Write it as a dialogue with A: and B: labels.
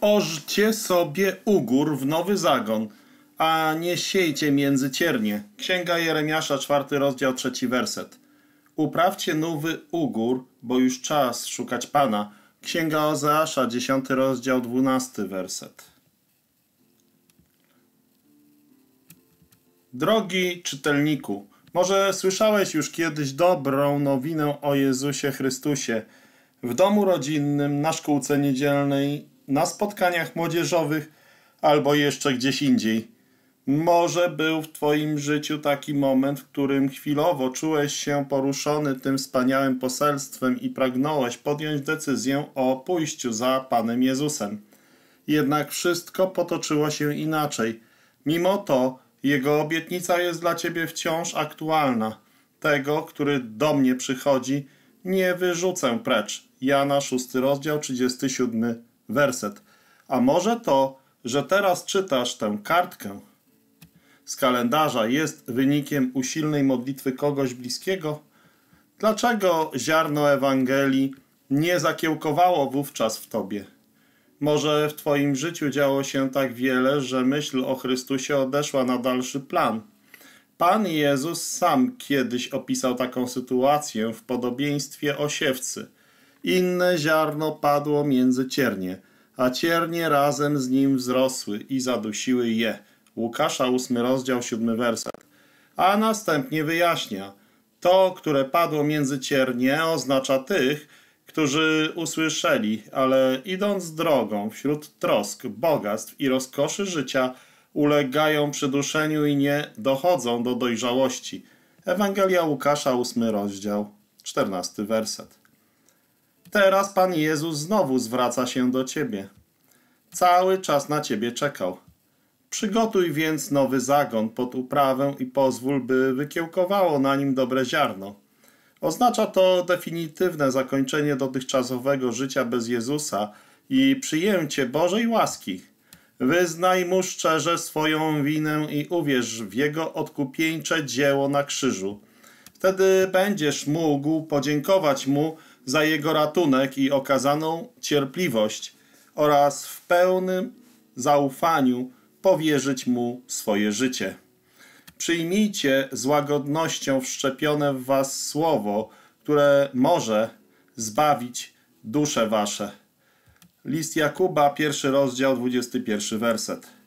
A: Ożcie sobie ugór w nowy zagon, a nie siejcie między ciernie. Księga Jeremiasza, czwarty rozdział, trzeci werset. Uprawcie nowy ugór, bo już czas szukać Pana. Księga Ozeasza, dziesiąty rozdział, dwunasty werset. Drogi czytelniku, może słyszałeś już kiedyś dobrą nowinę o Jezusie Chrystusie. W domu rodzinnym, na szkółce niedzielnej na spotkaniach młodzieżowych albo jeszcze gdzieś indziej. Może był w Twoim życiu taki moment, w którym chwilowo czułeś się poruszony tym wspaniałym poselstwem i pragnąłeś podjąć decyzję o pójściu za Panem Jezusem. Jednak wszystko potoczyło się inaczej. Mimo to Jego obietnica jest dla Ciebie wciąż aktualna. Tego, który do mnie przychodzi, nie wyrzucę precz. Jana 6 rozdział 37 werset. A może to, że teraz czytasz tę kartkę z kalendarza jest wynikiem usilnej modlitwy kogoś bliskiego? Dlaczego ziarno Ewangelii nie zakiełkowało wówczas w tobie? Może w twoim życiu działo się tak wiele, że myśl o Chrystusie odeszła na dalszy plan. Pan Jezus sam kiedyś opisał taką sytuację w podobieństwie o siewcy. Inne ziarno padło między ciernie – a ciernie razem z nim wzrosły i zadusiły je. Łukasza 8 rozdział 7 werset. A następnie wyjaśnia. To, które padło między ciernie oznacza tych, którzy usłyszeli, ale idąc drogą wśród trosk, bogactw i rozkoszy życia, ulegają przyduszeniu i nie dochodzą do dojrzałości. Ewangelia Łukasza, 8 rozdział, 14 werset. Teraz Pan Jezus znowu zwraca się do ciebie. Cały czas na ciebie czekał. Przygotuj więc nowy zagon pod uprawę i pozwól, by wykiełkowało na nim dobre ziarno. Oznacza to definitywne zakończenie dotychczasowego życia bez Jezusa i przyjęcie Bożej łaski. Wyznaj mu szczerze swoją winę i uwierz w jego odkupieńcze dzieło na krzyżu. Wtedy będziesz mógł podziękować mu za jego ratunek i okazaną cierpliwość oraz w pełnym zaufaniu powierzyć mu swoje życie. Przyjmijcie z łagodnością wszczepione w was słowo, które może zbawić dusze wasze. List Jakuba, pierwszy rozdział, 21 werset.